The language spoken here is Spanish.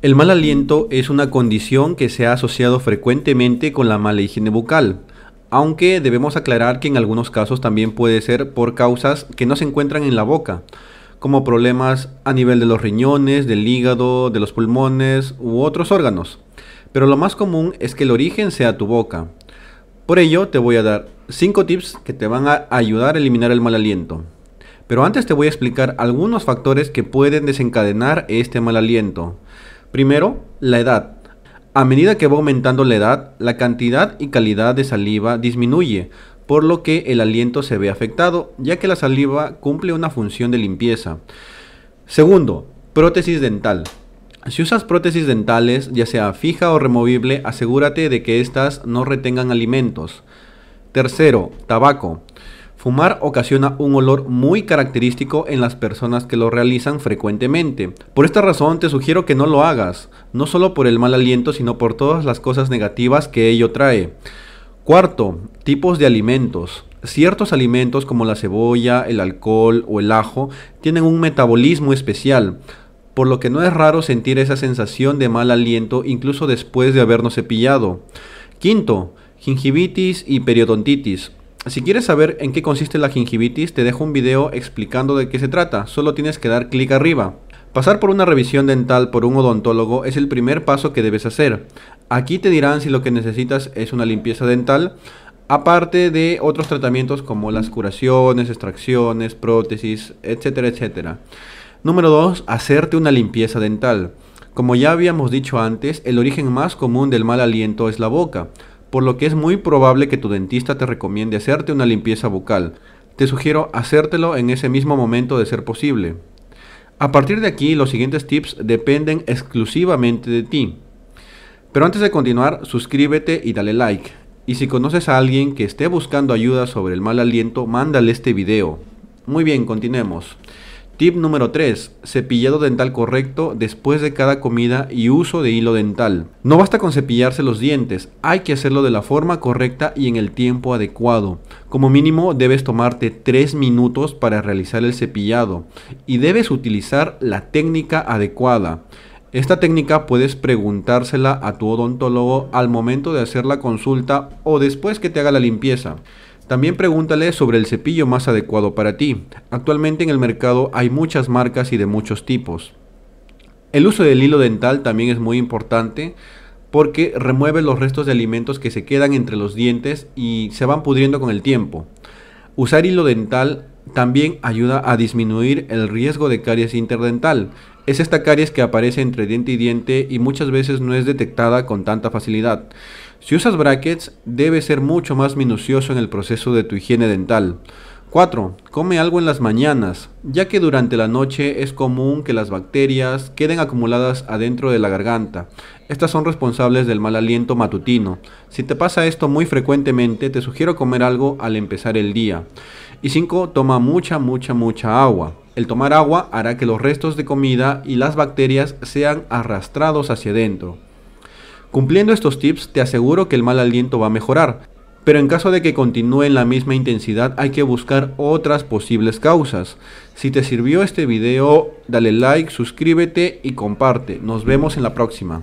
El mal aliento es una condición que se ha asociado frecuentemente con la mala higiene bucal, aunque debemos aclarar que en algunos casos también puede ser por causas que no se encuentran en la boca, como problemas a nivel de los riñones, del hígado, de los pulmones u otros órganos. Pero lo más común es que el origen sea tu boca. Por ello te voy a dar 5 tips que te van a ayudar a eliminar el mal aliento. Pero antes te voy a explicar algunos factores que pueden desencadenar este mal aliento. Primero, la edad. A medida que va aumentando la edad, la cantidad y calidad de saliva disminuye, por lo que el aliento se ve afectado, ya que la saliva cumple una función de limpieza. Segundo, prótesis dental. Si usas prótesis dentales, ya sea fija o removible, asegúrate de que éstas no retengan alimentos. Tercero, tabaco. Fumar ocasiona un olor muy característico en las personas que lo realizan frecuentemente. Por esta razón te sugiero que no lo hagas, no solo por el mal aliento, sino por todas las cosas negativas que ello trae. Cuarto, tipos de alimentos. Ciertos alimentos como la cebolla, el alcohol o el ajo tienen un metabolismo especial, por lo que no es raro sentir esa sensación de mal aliento incluso después de habernos cepillado. Quinto, gingivitis y periodontitis. Si quieres saber en qué consiste la gingivitis, te dejo un video explicando de qué se trata, solo tienes que dar clic arriba. Pasar por una revisión dental por un odontólogo es el primer paso que debes hacer. Aquí te dirán si lo que necesitas es una limpieza dental, aparte de otros tratamientos como las curaciones, extracciones, prótesis, etcétera, etcétera. Número 2. Hacerte una limpieza dental. Como ya habíamos dicho antes, el origen más común del mal aliento es la boca por lo que es muy probable que tu dentista te recomiende hacerte una limpieza bucal. Te sugiero hacértelo en ese mismo momento de ser posible. A partir de aquí, los siguientes tips dependen exclusivamente de ti. Pero antes de continuar, suscríbete y dale like. Y si conoces a alguien que esté buscando ayuda sobre el mal aliento, mándale este video. Muy bien, continuemos. Tip número 3. Cepillado dental correcto después de cada comida y uso de hilo dental. No basta con cepillarse los dientes, hay que hacerlo de la forma correcta y en el tiempo adecuado. Como mínimo debes tomarte 3 minutos para realizar el cepillado y debes utilizar la técnica adecuada. Esta técnica puedes preguntársela a tu odontólogo al momento de hacer la consulta o después que te haga la limpieza. También pregúntale sobre el cepillo más adecuado para ti. Actualmente en el mercado hay muchas marcas y de muchos tipos. El uso del hilo dental también es muy importante porque remueve los restos de alimentos que se quedan entre los dientes y se van pudriendo con el tiempo. Usar hilo dental también ayuda a disminuir el riesgo de caries interdental. Es esta caries que aparece entre diente y diente y muchas veces no es detectada con tanta facilidad. Si usas brackets, debes ser mucho más minucioso en el proceso de tu higiene dental. 4. Come algo en las mañanas, ya que durante la noche es común que las bacterias queden acumuladas adentro de la garganta. Estas son responsables del mal aliento matutino. Si te pasa esto muy frecuentemente, te sugiero comer algo al empezar el día. Y 5. Toma mucha, mucha, mucha agua. El tomar agua hará que los restos de comida y las bacterias sean arrastrados hacia adentro. Cumpliendo estos tips, te aseguro que el mal aliento va a mejorar, pero en caso de que continúe en la misma intensidad hay que buscar otras posibles causas. Si te sirvió este video, dale like, suscríbete y comparte. Nos vemos en la próxima.